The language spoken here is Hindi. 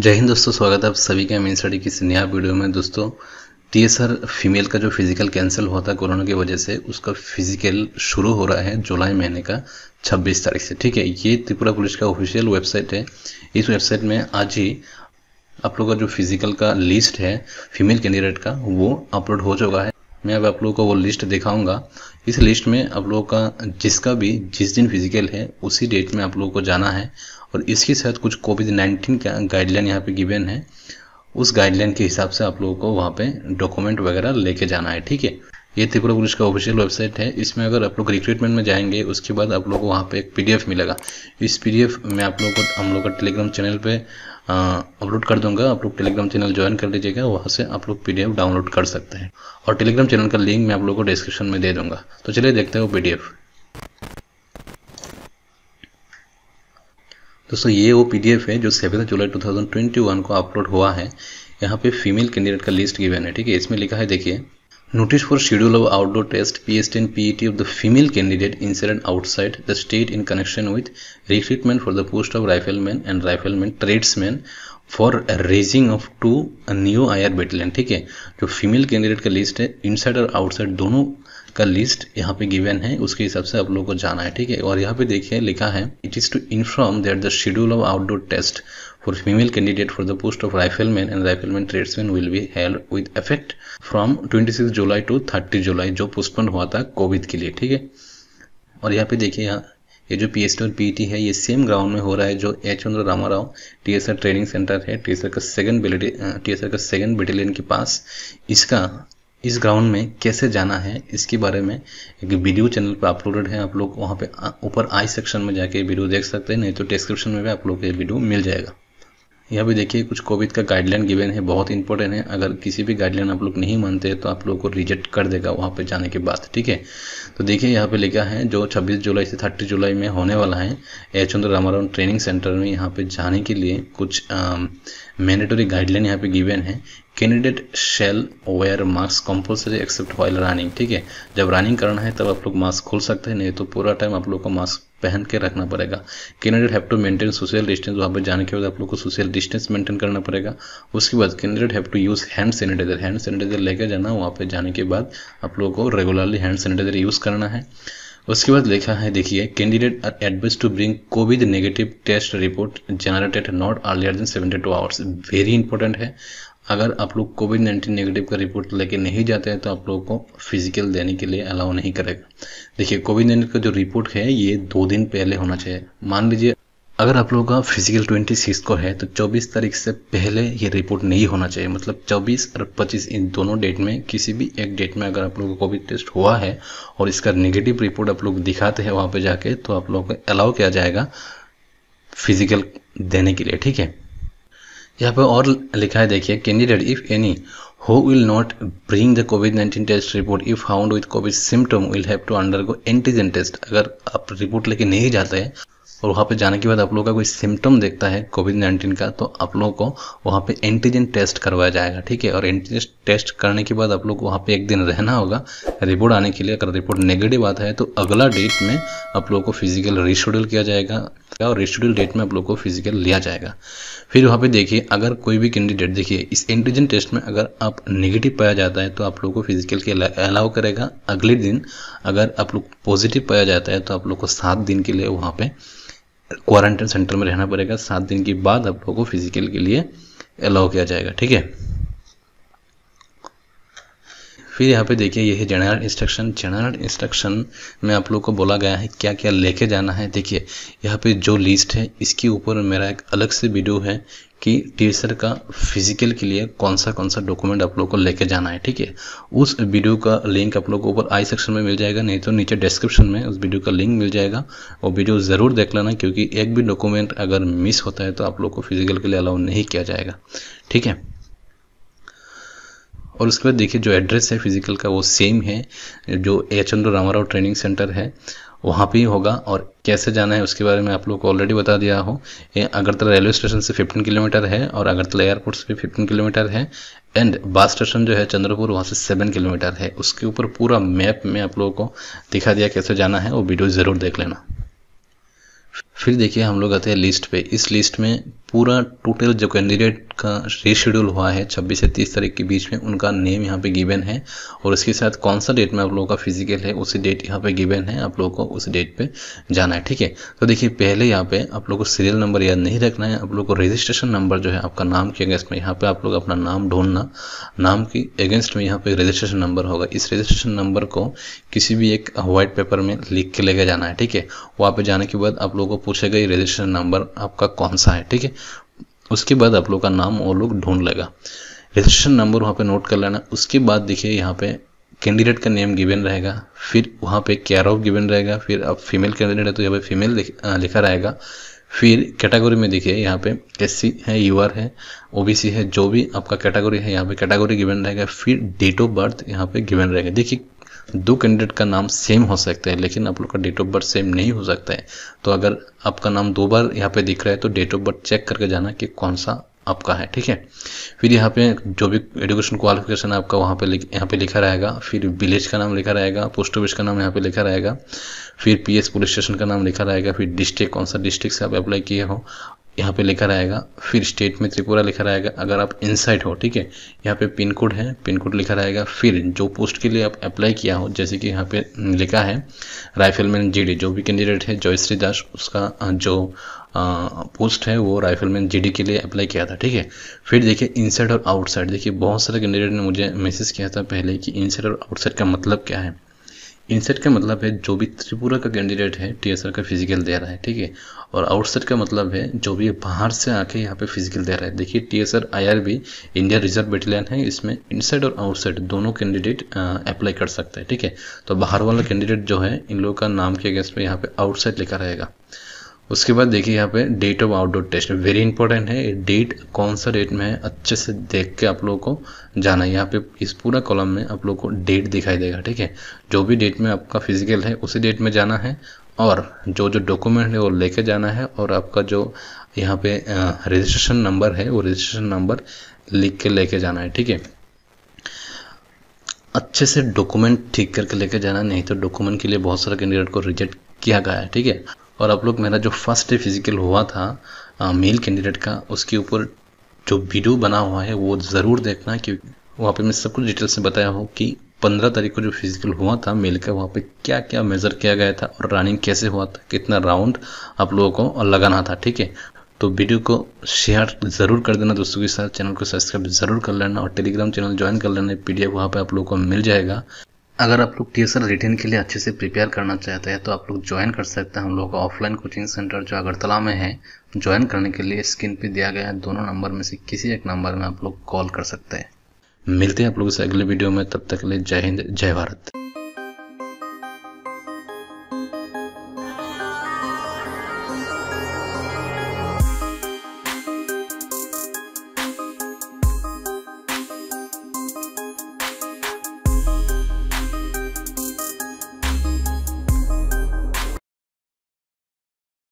जय हिंद दोस्तों स्वागत है आप सभी के मेन स्टडी की नया वीडियो में दोस्तों टी एस फीमेल का जो फिजिकल कैंसिल हुआ था कोरोना की वजह से उसका फिजिकल शुरू हो रहा है जुलाई महीने का 26 तारीख से ठीक है ये त्रिपुरा पुलिस का ऑफिशियल वेबसाइट है इस वेबसाइट में आज ही आप लोगों का जो फिजिकल का लिस्ट है फीमेल कैंडिडेट का वो अपलोड हो चुका है मैं अब आप लोगों को वो लिस्ट दिखाऊंगा इस लिस्ट में आप लोगों का जिसका भी जिस दिन फिजिकल है उसी डेट में आप लोगों को जाना है और इसके साथ कुछ कोविड नाइन्टीन का गाइडलाइन यहाँ पे गिवेन है उस गाइडलाइन के हिसाब से आप लोगों को वहाँ पे डॉक्यूमेंट वगैरह लेके जाना है ठीक है ये त्रिपुरा पुलिस का ऑफिशियल वेबसाइट है इसमें अगर आप लोग रिक्रूटमेंट में जाएंगे उसके बाद आप लोग को वहाँ पे एक पीडीएफ मिलेगा इस पीडीएफ में आप लोग को हम लोग का टेलीग्राम चैनल पे अपलोड कर दूंगा आप लोग टेलीग्राम चैनल ज्वाइन कर लीजिएगा वहाँ से आप लोग पी डाउनलोड कर सकते हैं और टेलीग्राम चैनल का लिंक मैं आप लोग को डिस्क्रिप्शन में दे दूंगा तो चलिए देखते हैं वो पीडीएफ दोस्तों ये वो पीडीएफ है जो सेवन जुलाई 2021 को अपलोड हुआ है यहाँ पे फीमेल कैंडिडेट का लिस्ट गिवन है ठीक है इसमें लिखा है देखिए notice for schedule of outdoor test P S ten P T of the female candidate incident outside the state in connection with recruitment for the post of rifleman and rifleman tradesman for raising of two new I R battalion ठीक है जो फीमेल कैंडिडेट का लिस्ट है इनसाइड और आउटसाइड दोनों का लिस्ट यहाँ पे गिवन है उसके हिसाब से आप लोगों को जाना है ठीक है और यहाँ पे देखिए लिखा है it is to inform that the schedule of outdoor test for female candidate for the post of rifleman and rifleman tradesman will be held with effect from 26 July to 30 July जो पोस्टपोन हुआ था कोविड के लिए ठीक है और यहाँ पे देखिए यहाँ ये जो पी और पी e है ये सेम ग्राउंड में हो रहा है जो H Chandra Rama Rao T training centre है टी का सेकंड टी का सेकंड बटालियन के पास इसका इस ग्राउंड में कैसे जाना है इसके बारे में एक वीडियो चैनल पर अपलोडेड है आप लोग वहाँ पे ऊपर आई सेक्शन में जाके वीडियो देख सकते हैं नहीं तो डिस्क्रिप्शन में भी आप लोग को ये वीडियो मिल जाएगा यहाँ पे देखिए कुछ कोविड का गाइडलाइन गिवेन है बहुत इंपॉर्टेंट है अगर किसी भी गाइडलाइन आप लोग नहीं मानते तो आप लोग को रिजेक्ट कर देगा वहाँ पे जाने के बाद ठीक है तो देखिए यहाँ पे लिखा है जो 26 जुलाई से 30 जुलाई में होने वाला है H Chandra Ramarao training centre में यहाँ पे जाने के लिए कुछ मैंडेटरी गाइडलाइन यहाँ पे गिवेन है candidate shall wear mask compulsory except while running ठीक है जब रनिंग करना है तब आप लोग मास्क खोल सकते हैं नहीं तो पूरा टाइम आप लोग का मास्क पहन के रखना पड़ेगा candidate have to maintain social distance वहाँ पर जाने के बाद आप लोग को सोशल डिस्टेंस मेंटेन करना पड़ेगा उसके बाद candidate have to use hand sanitiser hand sanitiser लेकर जाना वहाँ पर जाने के बाद आप लोगों को रेगुलरली हैंड सैनिटाइजर यूज़ करना है उसके बाद लिखा है देखिए candidate are advise to bring covid negative test report generated not earlier than seventy two hours very important है अगर आप लोग कोविड नाइन्टीन नेगेटिव का रिपोर्ट लेके नहीं जाते हैं तो आप लोगों को फिजिकल देने के लिए अलाउ नहीं करेगा देखिए कोविड नाइन्टीन का जो रिपोर्ट है ये दो दिन पहले होना चाहिए मान लीजिए अगर आप लोगों का फिजिकल ट्वेंटी सिक्स को है तो चौबीस तारीख से पहले ये रिपोर्ट नहीं होना चाहिए मतलब चौबीस और पच्चीस इन दोनों डेट में किसी भी एक डेट में अगर आप लोगों का कोविड टेस्ट हुआ है और इसका नेगेटिव रिपोर्ट आप लोग दिखाते हैं वहाँ पे जाके तो आप लोगों को अलाउ किया जाएगा फिजिकल देने के लिए ठीक है यहाँ पे और लिखा है देखिए candidate if any will not bring the covid nineteen 19 report if found with covid symptom will have to undergo antigen test अगर आप रिपोर्ट लेके नहीं जाते हैं और वहाँ पे जाने के बाद आप लोगों का कोई सिम्टम देखता है कोविड नाइन्टीन का तो आप लोगों को वहाँ पे एंटीजन टेस्ट करवाया जाएगा ठीक है और एंटीजन टेस्ट करने के बाद आप लोग को वहाँ पे एक दिन रहना होगा रिपोर्ट आने के लिए अगर रिपोर्ट नेगेटिव आता है तो अगला डेट में आप लोगों को फिजिकल रिशेड्यूल किया जाएगा जाएगा और रेस्टोडियल डेट में आप लोग को फिजिकल लिया जाएगा फिर वहाँ पे देखिए अगर कोई भी कैंडिडेट देखिए इस एंटीजन टेस्ट में अगर आप नेगेटिव पाया जाता है तो आप लोग को फिजिकल के अलाउ करेगा अगले दिन अगर आप लोग पॉजिटिव पाया जाता है तो आप लोग को सात दिन के लिए वहाँ पे क्वारंटाइन सेंटर में रहना पड़ेगा सात दिन के बाद आप लोग को फिजिकल के लिए अलाउ किया जाएगा ठीक है फिर यहाँ पे देखिए ये है जनरल इंस्ट्रक्शन जनरल इंस्ट्रक्शन में आप लोग को बोला गया है क्या क्या लेके जाना है देखिए यहाँ पे जो लिस्ट है इसके ऊपर मेरा एक अलग से वीडियो है कि टीसर का फिजिकल के लिए कौन सा कौन सा डॉक्यूमेंट आप लोग को लेके जाना है ठीक है उस वीडियो का लिंक आप लोग को ऊपर आई सेक्शन में मिल जाएगा नहीं तो नीचे डिस्क्रिप्शन में उस वीडियो का लिंक मिल जाएगा वो वीडियो ज़रूर देख लेना क्योंकि एक भी डॉक्यूमेंट अगर मिस होता है तो आप लोग को फिजिकल के लिए अलाउ नहीं किया जाएगा ठीक है और उसके बाद देखिए जो एड्रेस है फिजिकल का वो सेम है जो H N Ramarao training centre है वहाँ पे ही होगा और कैसे जाना है उसके बारे में आप लोग को ऑलरेडी बता दिया हो ये अगरतला रेलवे स्टेशन से 15 किलोमीटर है और अगरतला एयरपोर्ट से भी 15 किलोमीटर है एंड बस स्टेशन जो है चंद्रपुर वहाँ से 7 किलोमीटर है उसके ऊपर पूरा मैप में आप लोगों को दिखा दिया कैसे जाना है वो वीडियो ज़रूर देख लेना फिर देखिए हम लोग आते हैं लिस्ट पे इस लिस्ट में पूरा टोटल जो कैंडिडेट का रीशेड्यूल हुआ है 26 से 30 तारीख के बीच में उनका नेम यहाँ पे गिवन है और उसके साथ कौन सा डेट में आप लोगों का फिजिकल है उसी डेट यहाँ पे गिवन है आप लोगों को उस डेट पे जाना है ठीक है तो देखिए पहले यहाँ पे आप लोगों को सीरियल नंबर याद नहीं रखना है आप लोग को रजिस्ट्रेशन नंबर जो है आपका नाम के अगेंस्ट में यहाँ पे आप लोग अपना नाम ढूंढना नाम के अगेंस्ट में यहाँ पे रजिस्ट्रेशन नंबर होगा इस रजिस्ट्रेशन नंबर को किसी भी एक वाइट पेपर में लिख के लेके जाना है ठीक है वहाँ पे जाने के बाद आप लोगों को पूछेगा ये रजिस्ट्रेशन नंबर आपका कौन सा है ठीक है उसके बाद आप लोग का नाम वो लोग ढूंढ लेगा रजिस्ट्रेशन नंबर वहाँ पे नोट कर लेना उसके बाद देखिए यहाँ पे कैंडिडेट का नेम गिवन रहेगा फिर वहाँ पे केयर ऑफ गिवन रहेगा फिर आप फीमेल कैंडिडेट है तो यहाँ पे फीमेल लिखा रहेगा फिर कैटेगरी में देखिए यहाँ पे एस है यू है ओ है जो भी आपका कैटेगरी है यहाँ पे कैटेगरी गिवन रहेगा फिर डेट ऑफ बर्थ यहाँ पे गिवन रहेगा देखिए दो कैंडिडेट का नाम सेम हो सकता है लेकिन आप लोग का डेट ऑफ बर्थ सेम नहीं हो सकता है तो अगर आपका नाम दो बार यहाँ पे दिख रहा है तो डेट ऑफ बर्थ चेक करके जाना कि कौन सा आपका है ठीक है फिर यहाँ पे जो भी एजुकेशन क्वालिफिकेशन है आपका वहाँ पे यहाँ पे लिखा रहेगा फिर विलेज का नाम लिखा रहेगा पोस्ट ऑफिस का नाम यहाँ पे लिखा रहेगा फिर पीएस पुलिस स्टेशन का नाम लिखा रहेगा फिर डिस्ट्रिक्ट कौन सा डिस्ट्रिक्ट से आप अप्लाई किए हो यहाँ पे लिखा रहेगा फिर स्टेट में त्रिपुरा लिखा रहेगा अगर आप इनसाइड हो ठीक है यहाँ पे पिन कोड है पिन कोड लिखा रहेगा फिर जो पोस्ट के लिए आप अप्लाई किया हो जैसे कि यहाँ पे लिखा है राइफलमैन जीडी जो भी कैंडिडेट है जयश्री दास उसका जो आ, पोस्ट है वो राइफलमैन जीडी के लिए अप्लाई किया था ठीक है फिर देखिए इनसाइड और आउटसाइड देखिए बहुत सारे कैंडिडेट ने मुझे मैसेज किया था पहले कि इनसाइड और आउटसाइड का मतलब क्या है इनसेट का मतलब है जो भी त्रिपुरा का कैंडिडेट है टीएसआर का फिजिकल दे रहा है ठीक है और आउटसेट का मतलब है जो भी बाहर से आके यहाँ पे फिजिकल दे रहा है देखिए R IRB India reserve battalion है इसमें इनसाइड और आउटसाइड दोनों कैंडिडेट अप्लाई कर सकते हैं ठीक है तो बाहर वाला कैंडिडेट जो है इन लोगों का नाम के अगेंस्ट में यहाँ पे आउटसाइड लिखा रहेगा उसके बाद देखिए यहाँ पे date of outdoor test very important है डेट कौन सा डेट में है अच्छे से देख के आप लोगों को जाना है यहाँ पे इस पूरा कॉलम में आप लोगों को डेट दिखाई देगा ठीक है जो भी डेट में आपका फिजिकल है उसी डेट में जाना है और जो जो डॉक्यूमेंट है वो लेके जाना है और आपका जो यहाँ पे रजिस्ट्रेशन नंबर है वो रजिस्ट्रेशन नंबर लिख के लेके जाना है ठीक है अच्छे से डॉक्यूमेंट ठीक करके लेके जाना नहीं तो डॉक्यूमेंट के लिए बहुत सारे कैंडिडेट को रिजेक्ट किया गया है ठीक है और आप लोग मेरा जो फर्स्ट डे फिज़िकल हुआ था मेल कैंडिडेट का उसके ऊपर जो वीडियो बना हुआ है वो ज़रूर देखना क्योंकि वहाँ पे मैं सब कुछ डिटेल से बताया हूँ कि पंद्रह तारीख को जो फिजिकल हुआ था मेल का वहाँ पे क्या क्या मेज़र किया गया था और रनिंग कैसे हुआ था कितना राउंड आप लोगों को लगाना था ठीक है तो वीडियो को शेयर ज़रूर कर देना दोस्तों के साथ चैनल को सब्सक्राइब ज़रूर कर लेना और टेलीग्राम चैनल ज्वाइन कर लेना पी डी वहाँ पर आप लोगों को मिल जाएगा अगर आप लोग टी एस रिटेन के लिए अच्छे से प्रिपेयर करना चाहते हैं तो आप लोग ज्वाइन कर सकते हैं हम लोग का ऑफलाइन कोचिंग सेंटर जो अगरतला में है ज्वाइन करने के लिए स्क्रीन पे दिया गया है दोनों नंबर में से किसी एक नंबर में आप लोग कॉल कर सकते हैं मिलते हैं आप लोगों से अगले वीडियो में तब तक के लिए जय हिंद जय भारत